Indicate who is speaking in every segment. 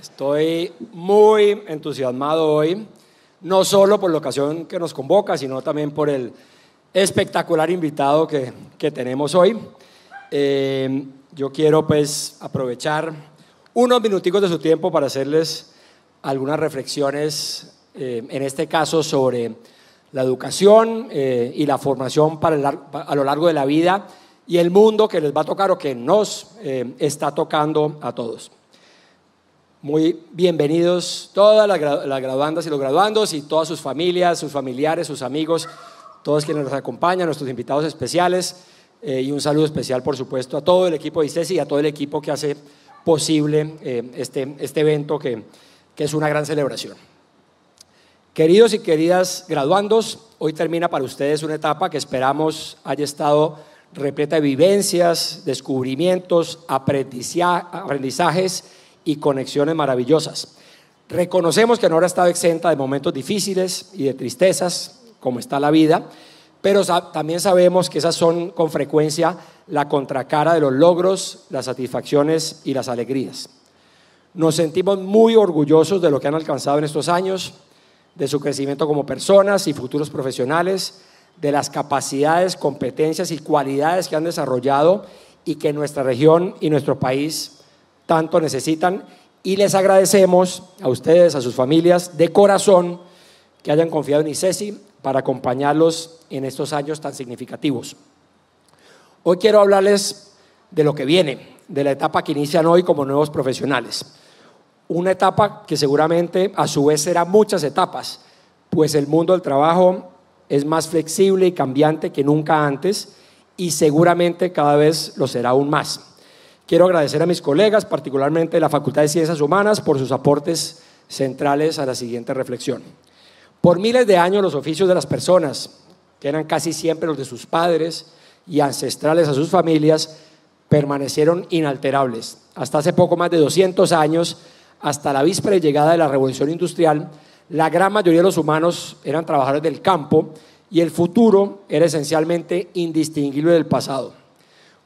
Speaker 1: Estoy muy entusiasmado hoy, no solo por la ocasión que nos convoca, sino también por el espectacular invitado que, tenemos hoy. Eh, yo quiero pues aprovechar unos minuticos de su tiempo para hacerles algunas reflexiones, eh, en este caso sobre la educación eh, y la formación para a lo largo de la vida y el mundo que les va a tocar o que nos está tocando a todos. Muy bienvenidos todas las, graduandas y los graduandos y todas sus familias, sus familiares, sus amigos, todos quienes nos acompañan, nuestros invitados especiales. Eh, y un saludo especial, por supuesto, a todo el equipo de ICESI y a todo el equipo que hace posible eh, este, este, evento que, que es una gran celebración. Queridos y queridas graduandos, hoy termina para ustedes una etapa que esperamos haya estado repleta de vivencias, descubrimientos, aprendizajes y conexiones maravillosas. Reconocemos que Nora ha estado exenta de momentos difíciles y de tristezas, como está la vida, pero también sabemos que esas son con frecuencia la contracara de los logros, las satisfacciones y las alegrías. Nos sentimos muy orgullosos de lo que han alcanzado en estos años, de su crecimiento como personas y futuros profesionales, de las capacidades, competencias y cualidades que han desarrollado y que nuestra región y nuestro país tanto necesitan y les agradecemos a ustedes, a sus familias, de corazón, que hayan confiado en ICESI para acompañarlos en estos años tan significativos. Hoy quiero hablarles de lo que viene, de la etapa que inician hoy como nuevos profesionales. Una etapa que seguramente a su vez será muchas etapas, pues el mundo del trabajo es más flexible y cambiante que nunca antes y seguramente cada vez lo será aún más. Quiero agradecer a mis colegas, particularmente de la Facultad de Ciencias Humanas, por sus aportes centrales a la siguiente reflexión. Por miles de años los oficios de las personas, que eran casi siempre los de sus padres y ancestrales a sus familias, permanecieron inalterables. Hasta hace poco más de 200 años, hasta la víspera llegada de la Revolución Industrial, la gran mayoría de los humanos eran trabajadores del campo y el futuro era esencialmente indistinguible del pasado.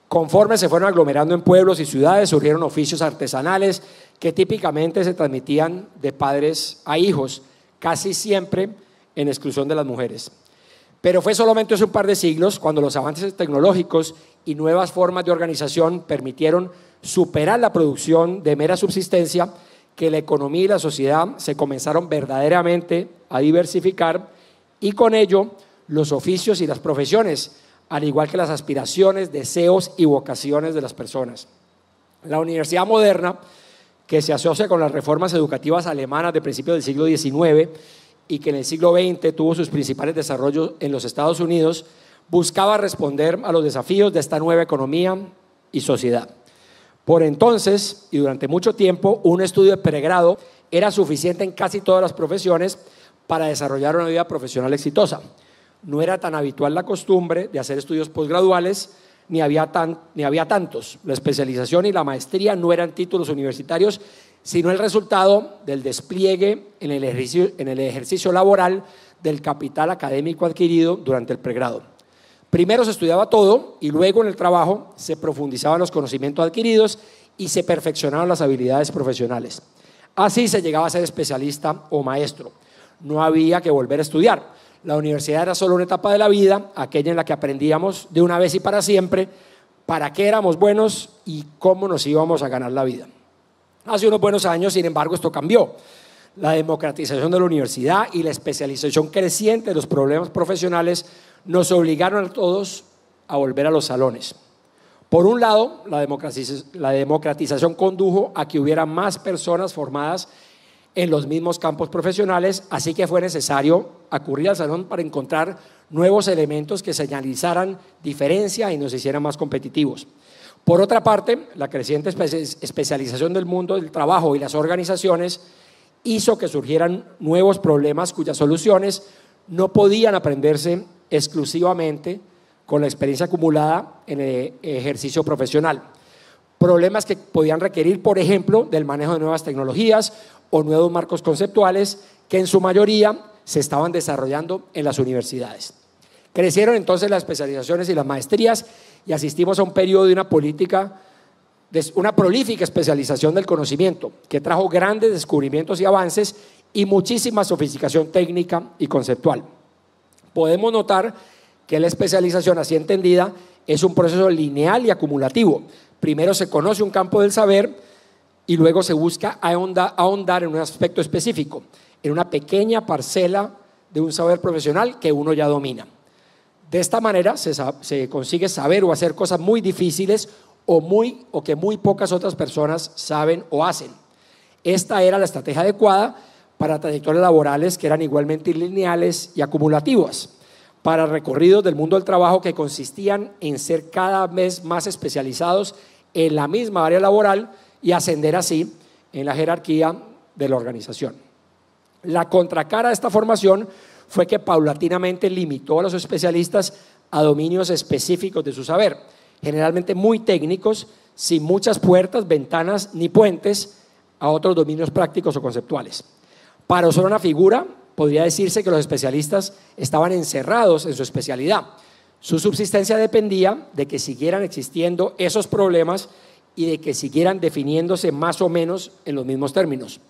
Speaker 1: Conforme se fueron aglomerando en pueblos y ciudades, surgieron oficios artesanales que típicamente se transmitían de padres a hijos, casi siempre en exclusión de las mujeres. Pero fue solamente hace un par de siglos cuando los avances tecnológicos y nuevas formas de organización permitieron superar la producción de mera subsistencia que la economía y la sociedad se comenzaron verdaderamente a diversificar y con ello los oficios y las profesiones al igual que las aspiraciones, deseos y vocaciones de las personas. La universidad moderna, que se asocia con las reformas educativas alemanas de principios del siglo XIX y que en el siglo XX tuvo sus principales desarrollos en los Estados Unidos, buscaba responder a los desafíos de esta nueva economía y sociedad. Por entonces y durante mucho tiempo, un estudio de pregrado era suficiente en casi todas las profesiones para desarrollar una vida profesional exitosa no era tan habitual la costumbre de hacer estudios posgraduales, ni había, ni había tantos. La especialización y la maestría no eran títulos universitarios, sino el resultado del despliegue en el en el ejercicio laboral del capital académico adquirido durante el pregrado. Primero se estudiaba todo y luego en el trabajo se profundizaban los conocimientos adquiridos y se perfeccionaban las habilidades profesionales. Así se llegaba a ser especialista o maestro. No había que volver a estudiar. La universidad era solo una etapa de la vida, aquella en la que aprendíamos de una vez y para siempre para qué éramos buenos y cómo nos íbamos a ganar la vida. Hace unos buenos años, sin embargo, esto cambió. La democratización de la universidad y la especialización creciente de los problemas profesionales nos obligaron a todos a volver a los salones. Por un lado, la democratización, condujo a que hubiera más personas formadas en los mismos campos profesionales, así que fue necesario acudir al salón para encontrar nuevos elementos que señalizaran diferencia y nos hicieran más competitivos. Por otra parte, la creciente especialización del mundo del trabajo y las organizaciones hizo que surgieran nuevos problemas cuyas soluciones no podían aprenderse exclusivamente con la experiencia acumulada en el ejercicio profesional problemas que podían requerir, por ejemplo, del manejo de nuevas tecnologías o nuevos marcos conceptuales que en su mayoría se estaban desarrollando en las universidades. Crecieron entonces las especializaciones y las maestrías y asistimos a un periodo de una política, de una prolífica especialización del conocimiento que trajo grandes descubrimientos y avances y muchísima sofisticación técnica y conceptual. Podemos notar que la especialización así entendida es un proceso lineal y acumulativo. Primero se conoce un campo del saber, y luego se busca ahondar en un aspecto específico, en una pequeña parcela de un saber profesional que uno ya domina. De esta manera se, consigue saber o hacer cosas muy difíciles o, muy, o que muy pocas otras personas saben o hacen. Esta era la estrategia adecuada para trayectorias laborales que eran igualmente lineales y acumulativas, para recorridos del mundo del trabajo que consistían en ser cada vez más especializados en la misma área laboral, y ascender así en la jerarquía de la organización. La contracara de esta formación fue que paulatinamente limitó a los especialistas a dominios específicos de su saber, generalmente muy técnicos, sin muchas puertas, ventanas ni puentes a otros dominios prácticos o conceptuales. Para usar una figura, podría decirse que los especialistas estaban encerrados en su especialidad. Su subsistencia dependía de que siguieran existiendo esos problemas y de que siguieran definiéndose más o menos en los mismos términos.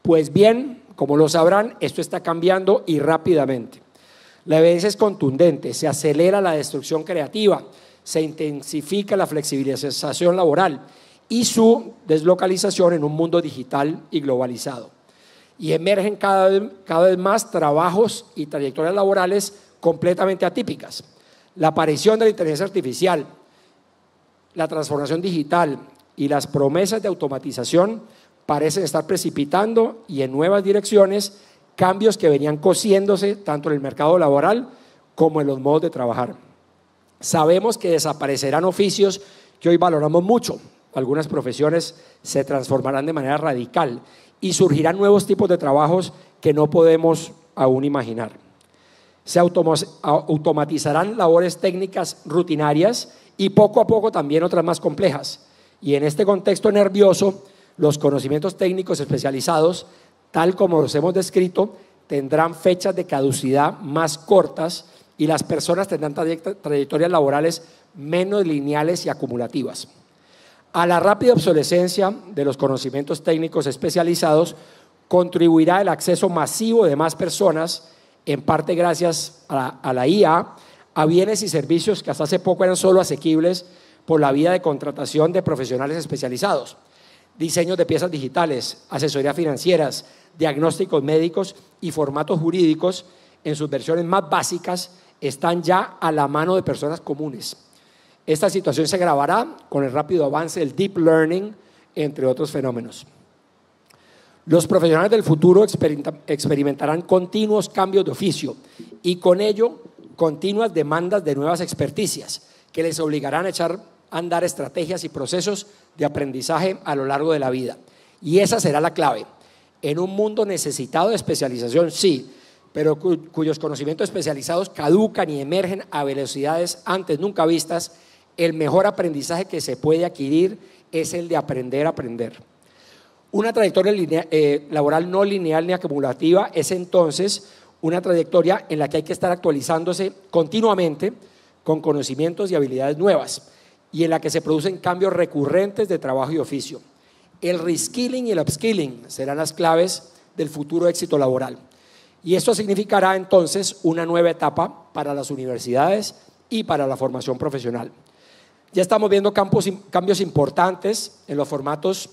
Speaker 1: Pues bien, como lo sabrán, esto está cambiando y rápidamente. La evidencia es contundente, se acelera la destrucción creativa, se intensifica la flexibilización laboral y su deslocalización en un mundo digital y globalizado. Y emergen cada vez, más trabajos y trayectorias laborales completamente atípicas. La aparición de la inteligencia artificial, la transformación digital y las promesas de automatización parecen estar precipitando y en nuevas direcciones cambios que venían cosiéndose tanto en el mercado laboral como en los modos de trabajar. Sabemos que desaparecerán oficios que hoy valoramos mucho. Algunas profesiones se transformarán de manera radical y surgirán nuevos tipos de trabajos que no podemos aún imaginar. Se automatizarán labores técnicas rutinarias y poco a poco también otras más complejas. Y en este contexto nervioso, los conocimientos técnicos especializados, tal como los hemos descrito, tendrán fechas de caducidad más cortas y las personas tendrán trayectorias laborales menos lineales y acumulativas. A la rápida obsolescencia de los conocimientos técnicos especializados contribuirá el acceso masivo de más personas, en parte gracias a la, IA, a bienes y servicios que hasta hace poco eran solo asequibles por la vía de contratación de profesionales especializados, diseños de piezas digitales, asesorías financieras, diagnósticos médicos y formatos jurídicos en sus versiones más básicas están ya a la mano de personas comunes. Esta situación se agravará con el rápido avance del deep learning, entre otros fenómenos. Los profesionales del futuro experimentarán continuos cambios de oficio y con ello continuas demandas de nuevas experticias que les obligarán a echar a andar estrategias y procesos de aprendizaje a lo largo de la vida. Y esa será la clave. En un mundo necesitado de especialización, sí, pero cuyos conocimientos especializados caducan y emergen a velocidades antes nunca vistas, el mejor aprendizaje que se puede adquirir es el de aprender a aprender. Una trayectoria eh, laboral no lineal ni acumulativa es entonces una trayectoria en la que hay que estar actualizándose continuamente con conocimientos y habilidades nuevas y en la que se producen cambios recurrentes de trabajo y oficio. El reskilling y el upskilling serán las claves del futuro éxito laboral. Y esto significará entonces una nueva etapa para las universidades y para la formación profesional. Ya estamos viendo cambios importantes en los formatos,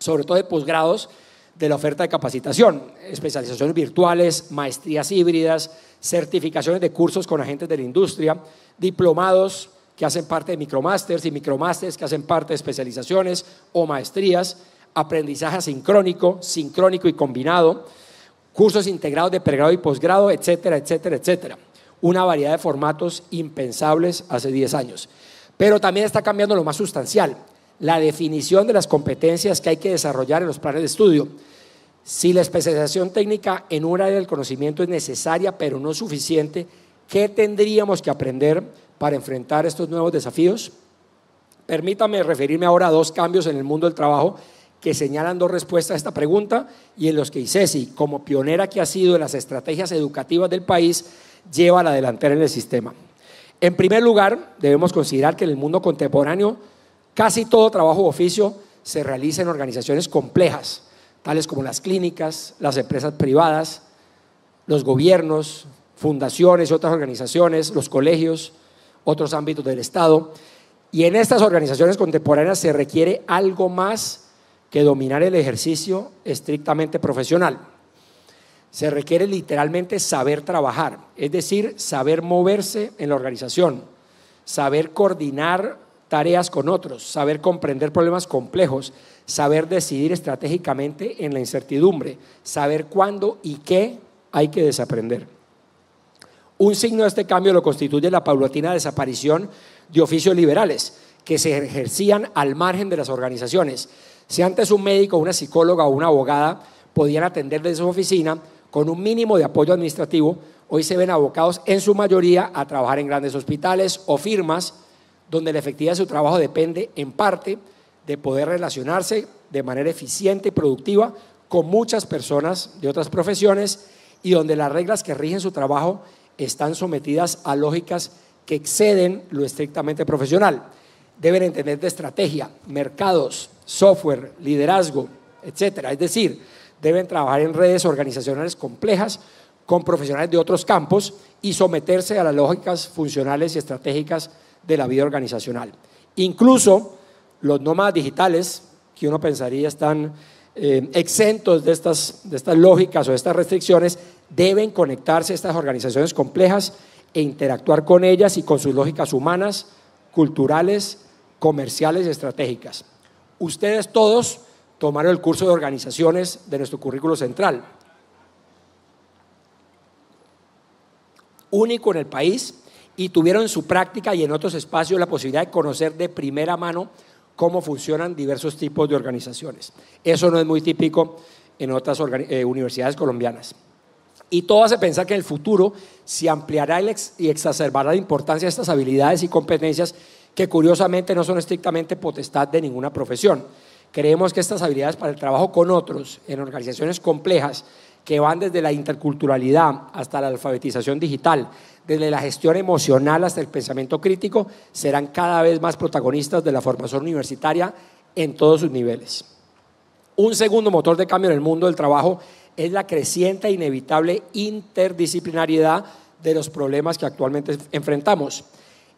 Speaker 1: sobre todo de posgrados, de la oferta de capacitación, especializaciones virtuales, maestrías híbridas, certificaciones de cursos con agentes de la industria, diplomados que hacen parte de micromasters y micromasters que hacen parte de especializaciones o maestrías, aprendizaje asincrónico, sincrónico y combinado, cursos integrados de pregrado y posgrado, etcétera, etcétera, etcétera. Una variedad de formatos impensables hace 10 años. Pero también está cambiando lo más sustancial la definición de las competencias que hay que desarrollar en los planes de estudio. Si la especialización técnica en un área del conocimiento es necesaria, pero no suficiente, ¿qué tendríamos que aprender para enfrentar estos nuevos desafíos? Permítame referirme ahora a dos cambios en el mundo del trabajo que señalan dos respuestas a esta pregunta y en los que ICESI, como pionera que ha sido en las estrategias educativas del país, lleva a la delantera en el sistema. En primer lugar, debemos considerar que en el mundo contemporáneo Casi todo trabajo u oficio se realiza en organizaciones complejas, tales como las clínicas, las empresas privadas, los gobiernos, fundaciones y otras organizaciones, los colegios, otros ámbitos del Estado. Y en estas organizaciones contemporáneas se requiere algo más que dominar el ejercicio estrictamente profesional. Se requiere literalmente saber trabajar, es decir, saber moverse en la organización, saber coordinar tareas con otros, saber comprender problemas complejos, saber decidir estratégicamente en la incertidumbre, saber cuándo y qué hay que desaprender. Un signo de este cambio lo constituye la paulatina desaparición de oficios liberales que se ejercían al margen de las organizaciones. Si antes un médico, una psicóloga o una abogada podían atender desde su oficina con un mínimo de apoyo administrativo, hoy se ven abocados en su mayoría a trabajar en grandes hospitales o firmas donde la efectividad de su trabajo depende en parte de poder relacionarse de manera eficiente y productiva con muchas personas de otras profesiones y donde las reglas que rigen su trabajo están sometidas a lógicas que exceden lo estrictamente profesional. Deben entender de estrategia, mercados, software, liderazgo, etcétera. Es decir, deben trabajar en redes organizacionales complejas con profesionales de otros campos y someterse a las lógicas funcionales y estratégicas de la vida organizacional. Incluso los nómadas digitales, que uno pensaría están eh, exentos de estas, de estas lógicas o de estas restricciones, deben conectarse a estas organizaciones complejas e interactuar con ellas y con sus lógicas humanas, culturales, comerciales y estratégicas. Ustedes todos tomaron el curso de organizaciones de nuestro currículo central, único en el país y tuvieron en su práctica y en otros espacios la posibilidad de conocer de primera mano cómo funcionan diversos tipos de organizaciones. Eso no es muy típico en otras eh, universidades colombianas. Y todo hace pensar que en el futuro se ampliará y exacerbará la importancia de estas habilidades y competencias que curiosamente no son estrictamente potestad de ninguna profesión. Creemos que estas habilidades para el trabajo con otros en organizaciones complejas que van desde la interculturalidad hasta la alfabetización digital, desde la gestión emocional hasta el pensamiento crítico, serán cada vez más protagonistas de la formación universitaria en todos sus niveles. Un segundo motor de cambio en el mundo del trabajo es la creciente e inevitable interdisciplinariedad de los problemas que actualmente enfrentamos.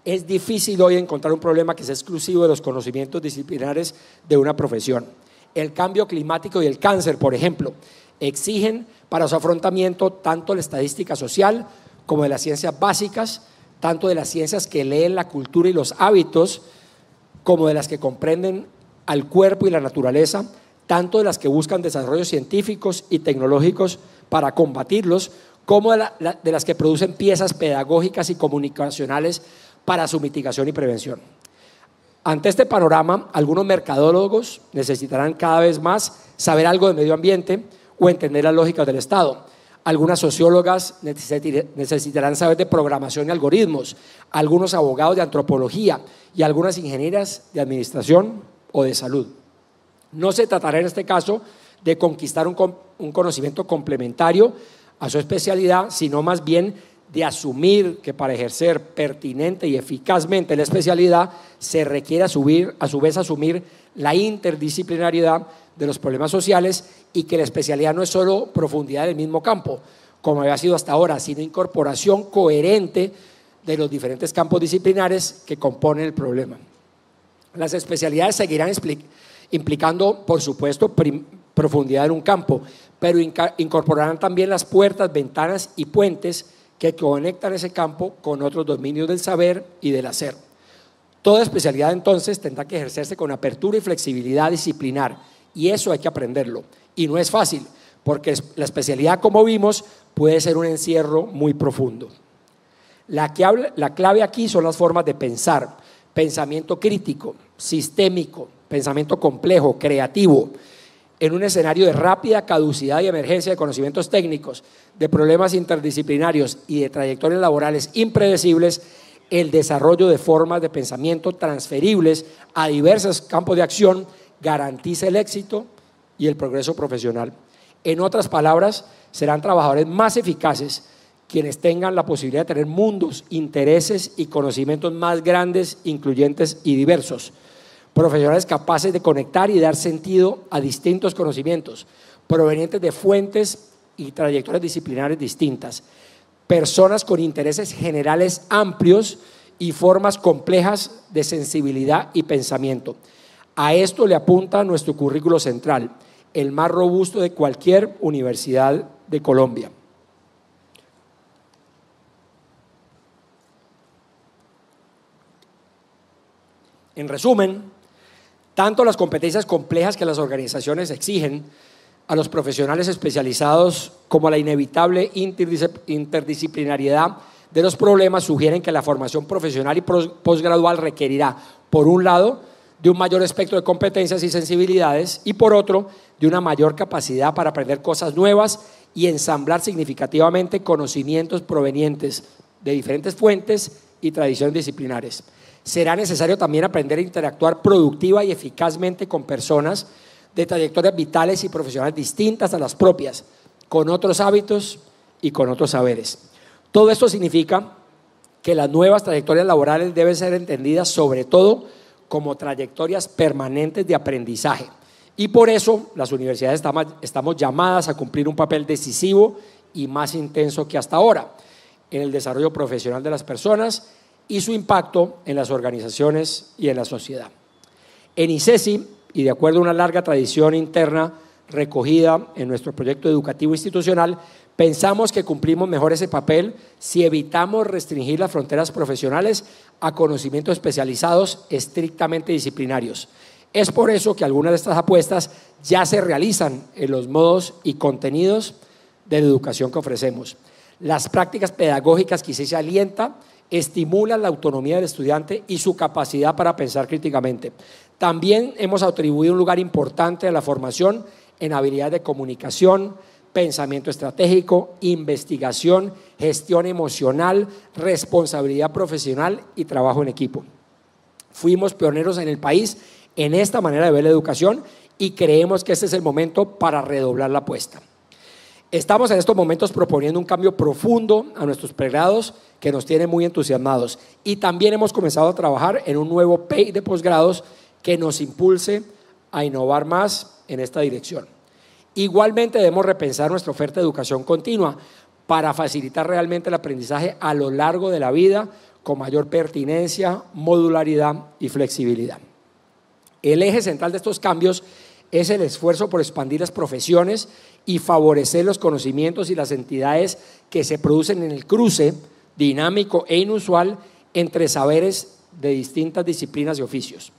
Speaker 1: Es difícil hoy encontrar un problema que sea exclusivo de los conocimientos disciplinares de una profesión. El cambio climático y el cáncer, por ejemplo, exigen para su afrontamiento tanto la estadística social como de las ciencias básicas, tanto de las ciencias que leen la cultura y los hábitos, como de las que comprenden al cuerpo y la naturaleza, tanto de las que buscan desarrollos científicos y tecnológicos para combatirlos, como de, las que producen piezas pedagógicas y comunicacionales para su mitigación y prevención. Ante este panorama, algunos mercadólogos necesitarán cada vez más saber algo de medio ambiente o entender las lógicas del Estado, algunas sociólogas necesitarán saber de programación y algoritmos, algunos abogados de antropología y algunas ingenieras de administración o de salud. No se tratará en este caso de conquistar un, conocimiento complementario a su especialidad, sino más bien de asumir que para ejercer pertinente y eficazmente la especialidad se requiere a, a su vez asumir la interdisciplinariedad de los problemas sociales y que la especialidad no es solo profundidad del mismo campo, como había sido hasta ahora, sino incorporación coherente de los diferentes campos disciplinares que componen el problema. Las especialidades seguirán implicando, por supuesto, profundidad en un campo, pero incorporarán también las puertas, ventanas y puentes que conectan ese campo con otros dominios del saber y del hacer. Toda especialidad entonces tendrá que ejercerse con apertura y flexibilidad disciplinar, y eso hay que aprenderlo. Y no es fácil, porque la especialidad, como vimos, puede ser un encierro muy profundo. La, la clave aquí son las formas de pensar, pensamiento crítico, sistémico, pensamiento complejo, creativo, en un escenario de rápida caducidad y emergencia de conocimientos técnicos, de problemas interdisciplinarios y de trayectorias laborales impredecibles, el desarrollo de formas de pensamiento transferibles a diversos campos de acción garantiza el éxito y el progreso profesional. En otras palabras, serán trabajadores más eficaces quienes tengan la posibilidad de tener mundos, intereses y conocimientos más grandes, incluyentes y diversos profesionales capaces de conectar y dar sentido a distintos conocimientos, provenientes de fuentes y trayectorias disciplinares distintas, personas con intereses generales amplios y formas complejas de sensibilidad y pensamiento. A esto le apunta nuestro currículo central, el más robusto de cualquier universidad de Colombia. En resumen, tanto las competencias complejas que las organizaciones exigen a los profesionales especializados como la inevitable interdisciplinariedad de los problemas sugieren que la formación profesional y posgradual requerirá, por un lado, de un mayor espectro de competencias y sensibilidades y por otro, de una mayor capacidad para aprender cosas nuevas y ensamblar significativamente conocimientos provenientes de diferentes fuentes y tradiciones disciplinares será necesario también aprender a interactuar productiva y eficazmente con personas de trayectorias vitales y profesionales distintas a las propias, con otros hábitos y con otros saberes. Todo esto significa que las nuevas trayectorias laborales deben ser entendidas sobre todo como trayectorias permanentes de aprendizaje. Y por eso las universidades estamos llamadas a cumplir un papel decisivo y más intenso que hasta ahora en el desarrollo profesional de las personas y su impacto en las organizaciones y en la sociedad. En ICESI, y de acuerdo a una larga tradición interna recogida en nuestro proyecto educativo institucional, pensamos que cumplimos mejor ese papel si evitamos restringir las fronteras profesionales a conocimientos especializados estrictamente disciplinarios. Es por eso que algunas de estas apuestas ya se realizan en los modos y contenidos de la educación que ofrecemos. Las prácticas pedagógicas que se alienta estimula la autonomía del estudiante y su capacidad para pensar críticamente. También hemos atribuido un lugar importante a la formación en habilidades de comunicación, pensamiento estratégico, investigación, gestión emocional, responsabilidad profesional y trabajo en equipo. Fuimos pioneros en el país en esta manera de ver la educación y creemos que este es el momento para redoblar la apuesta. Estamos en estos momentos proponiendo un cambio profundo a nuestros pregrados que nos tiene muy entusiasmados y también hemos comenzado a trabajar en un nuevo PEI de posgrados que nos impulse a innovar más en esta dirección. Igualmente debemos repensar nuestra oferta de educación continua para facilitar realmente el aprendizaje a lo largo de la vida con mayor pertinencia, modularidad y flexibilidad. El eje central de estos cambios es es el esfuerzo por expandir las profesiones y favorecer los conocimientos y las entidades que se producen en el cruce dinámico e inusual entre saberes de distintas disciplinas y oficios.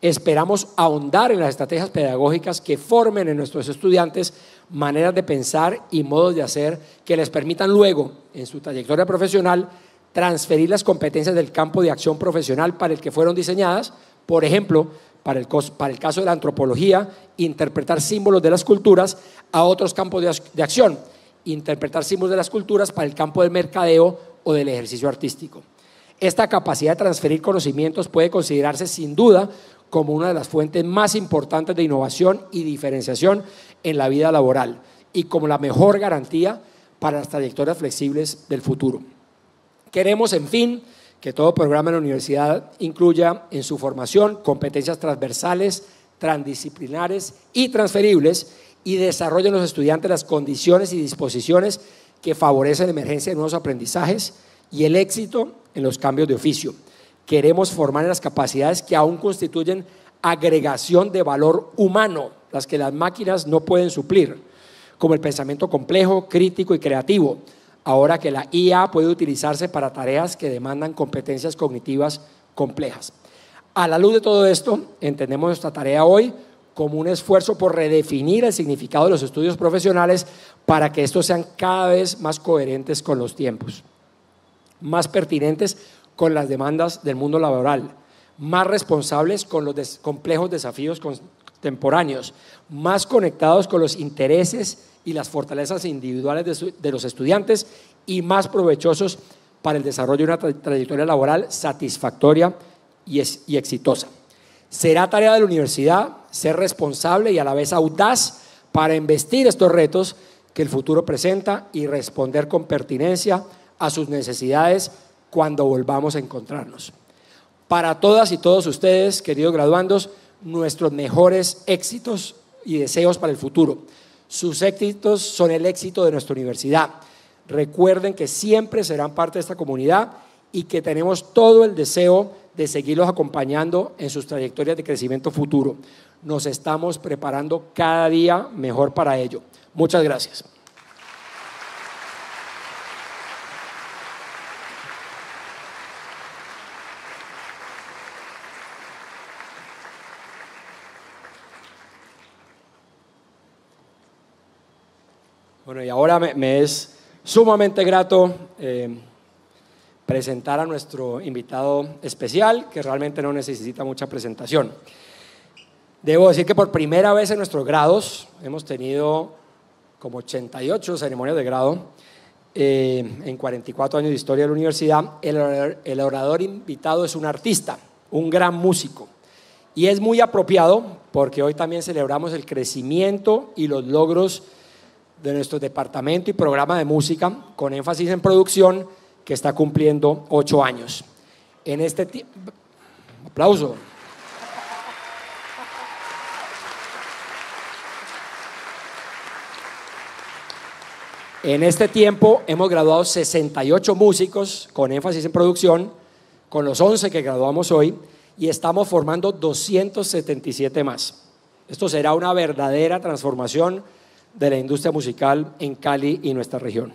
Speaker 1: Esperamos ahondar en las estrategias pedagógicas que formen en nuestros estudiantes maneras de pensar y modos de hacer que les permitan luego, en su trayectoria profesional, transferir las competencias del campo de acción profesional para el que fueron diseñadas, por ejemplo, para el, caso de la antropología, interpretar símbolos de las culturas a otros campos de, de acción, interpretar símbolos de las culturas para el campo del mercadeo o del ejercicio artístico. Esta capacidad de transferir conocimientos puede considerarse sin duda como una de las fuentes más importantes de innovación y diferenciación en la vida laboral y como la mejor garantía para las trayectorias flexibles del futuro. Queremos, en fin, que todo programa en la universidad incluya en su formación competencias transversales, transdisciplinares y transferibles y desarrolle en los estudiantes las condiciones y disposiciones que favorecen la emergencia de nuevos aprendizajes y el éxito en los cambios de oficio. Queremos formar en las capacidades que aún constituyen agregación de valor humano, las que las máquinas no pueden suplir, como el pensamiento complejo, crítico y creativo, ahora que la IA puede utilizarse para tareas que demandan competencias cognitivas complejas. A la luz de todo esto, entendemos nuestra tarea hoy como un esfuerzo por redefinir el significado de los estudios profesionales para que estos sean cada vez más coherentes con los tiempos, más pertinentes con las demandas del mundo laboral, más responsables con los complejos desafíos contemporáneos, más conectados con los intereses y las fortalezas individuales de, los estudiantes y más provechosos para el desarrollo de una trayectoria laboral satisfactoria y, y exitosa. Será tarea de la universidad ser responsable y a la vez audaz para investir estos retos que el futuro presenta y responder con pertinencia a sus necesidades cuando volvamos a encontrarnos. Para todas y todos ustedes, queridos graduandos, nuestros mejores éxitos y deseos para el futuro. Sus éxitos son el éxito de nuestra universidad. Recuerden que siempre serán parte de esta comunidad y que tenemos todo el deseo de seguirlos acompañando en sus trayectorias de crecimiento futuro. Nos estamos preparando cada día mejor para ello. Muchas gracias. y ahora me, es sumamente grato eh, presentar a nuestro invitado especial, que realmente no necesita mucha presentación. Debo decir que por primera vez en nuestros grados hemos tenido como 88 ceremonias de grado eh, en 44 años de historia de la universidad. el orador invitado es un artista, un gran músico. Y es muy apropiado porque hoy también celebramos el crecimiento y los logros de nuestro departamento y programa de música con énfasis en producción que está cumpliendo ocho años. En este tiempo, aplauso. En este tiempo hemos graduado 68 músicos con énfasis en producción, con los 11 que graduamos hoy, y estamos formando 277 más. Esto será una verdadera transformación de la industria musical en Cali y nuestra región.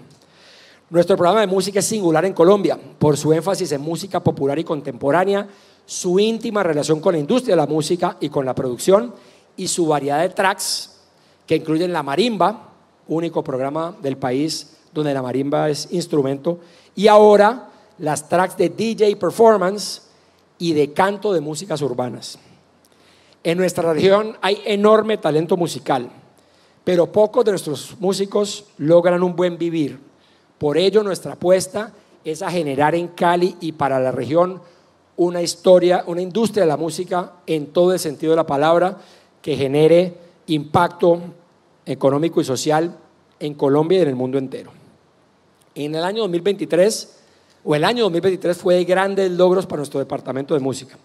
Speaker 1: Nuestro programa de música es singular en Colombia por su énfasis en música popular y contemporánea, su íntima relación con la industria de la música y con la producción y su variedad de tracks que incluyen la marimba, único programa del país donde la marimba es instrumento, y ahora las tracks de DJ performance y de canto de músicas urbanas. En nuestra región hay enorme talento musical pero pocos de nuestros músicos logran un buen vivir. Por ello, nuestra apuesta es a generar en Cali y para la región una historia, una industria de la música en todo el sentido de la palabra que genere impacto económico y social en Colombia y en el mundo entero. En el año 2023, o el año 2023 fue de grandes logros para nuestro departamento de música,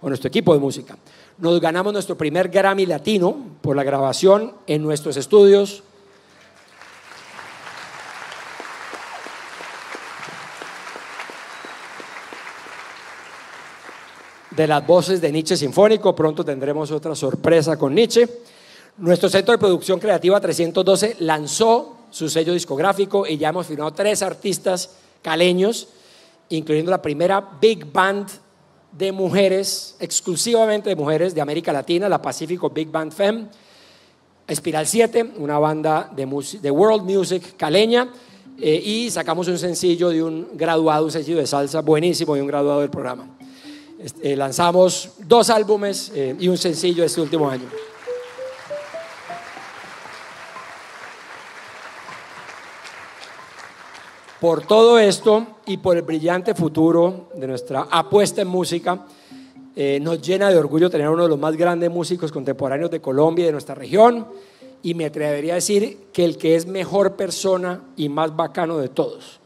Speaker 1: o nuestro equipo de música. Nos ganamos nuestro primer Grammy Latino por la grabación en nuestros estudios. De las voces de Nietzsche Sinfónico, pronto tendremos otra sorpresa con Nietzsche. Nuestro centro de producción creativa 312 lanzó su sello discográfico y ya hemos firmado tres artistas caleños, incluyendo la primera big band de mujeres, exclusivamente de mujeres de América Latina, la Pacífico Big Band Femme, Espiral 7, una banda de, de world music caleña, eh, y sacamos un sencillo de un graduado, un sencillo de salsa buenísimo y un graduado del programa. Este, eh, lanzamos dos álbumes eh, y un sencillo este último año. Por todo esto y por el brillante futuro de nuestra apuesta en música, eh, nos llena de orgullo tener uno de los más grandes músicos contemporáneos de Colombia y de nuestra región. Y me atrevería a decir que el que es mejor persona y más bacano de todos.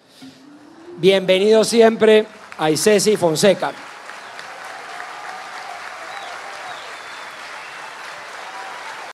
Speaker 1: Bienvenido siempre a Isesi Fonseca.